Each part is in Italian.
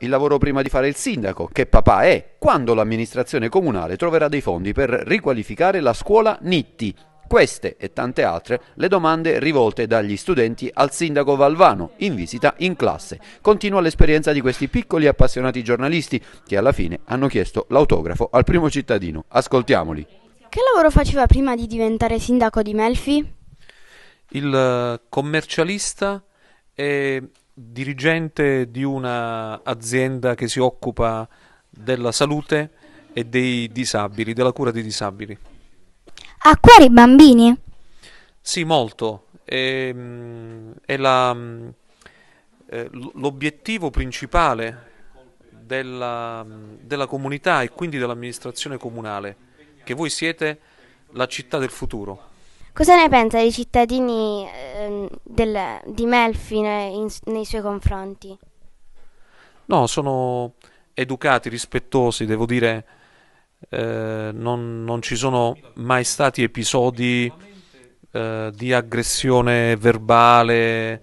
il lavoro prima di fare il sindaco, che papà è, quando l'amministrazione comunale troverà dei fondi per riqualificare la scuola Nitti. Queste e tante altre le domande rivolte dagli studenti al sindaco Valvano in visita in classe. Continua l'esperienza di questi piccoli appassionati giornalisti che alla fine hanno chiesto l'autografo al primo cittadino. Ascoltiamoli. Che lavoro faceva prima di diventare sindaco di Melfi? Il eh, commercialista e dirigente di un'azienda che si occupa della salute e dei disabili, della cura dei disabili. A cuore i bambini? Sì, molto. E, ehm, e la, mm, eh, l'obiettivo principale della, mm, della, comunità e quindi dell'amministrazione comunale, che voi siete la città del futuro. Cosa ne pensa dei cittadini eh, del, di Melfi nei, nei suoi confronti? No, sono educati, rispettosi, devo dire, eh, non, non, ci sono mai stati episodi eh, di aggressione verbale.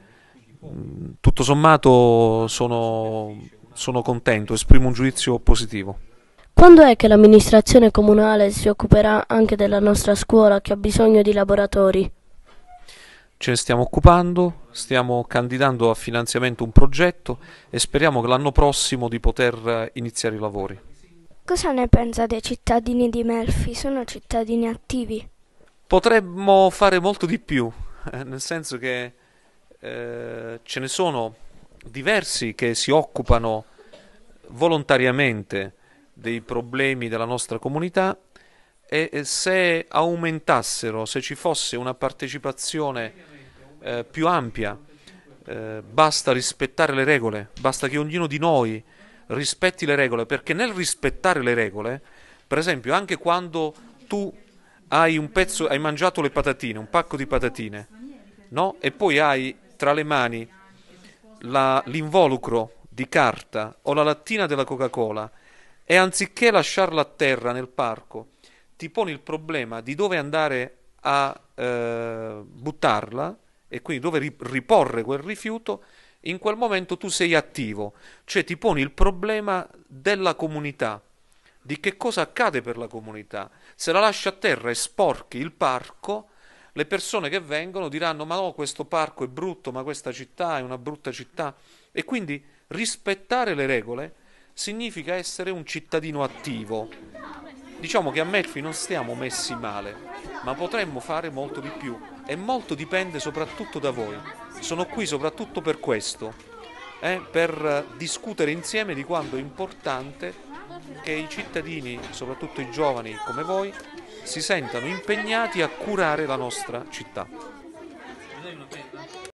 Mm, tutto sommato sono, sono contento, esprimo un giudizio positivo. Quando è che l'amministrazione comunale si occuperà anche della nostra scuola che ha bisogno di laboratori? Ce ne stiamo occupando, stiamo candidando a finanziamento un progetto e speriamo che l'anno prossimo di poter eh, iniziare i lavori. Cosa ne pensa dei cittadini di Melfi? Sono cittadini attivi? Potremmo fare molto di più, eh, nel senso che eh, ce ne sono diversi che si occupano volontariamente dei problemi della nostra comunità e se aumentassero, se ci fosse una partecipazione eh, più ampia, eh, basta rispettare le regole, basta che ognuno di noi rispetti le regole, perché nel rispettare le regole, per esempio anche quando tu hai un pezzo, hai mangiato le patatine, un pacco di patatine, no? e poi hai tra le mani la, l'involucro di carta o la lattina della Coca-Cola e anziché lasciarla a terra nel parco, ti poni il problema di dove andare a eh, buttarla e quindi dove riporre quel rifiuto, in quel momento tu sei attivo, cioè ti poni il problema della comunità, di che cosa accade per la comunità. Se la lasci a terra e sporchi il parco, le persone che vengono diranno ma no, questo parco è brutto, ma questa città è una brutta città. E quindi rispettare le regole significa essere un cittadino attivo. Diciamo che a Melfi non stiamo messi male, ma potremmo fare molto di più e molto dipende soprattutto da voi. Sono qui soprattutto per questo, eh, per discutere insieme di quanto è importante che i cittadini, soprattutto i giovani come voi, si sentano impegnati a curare la nostra città.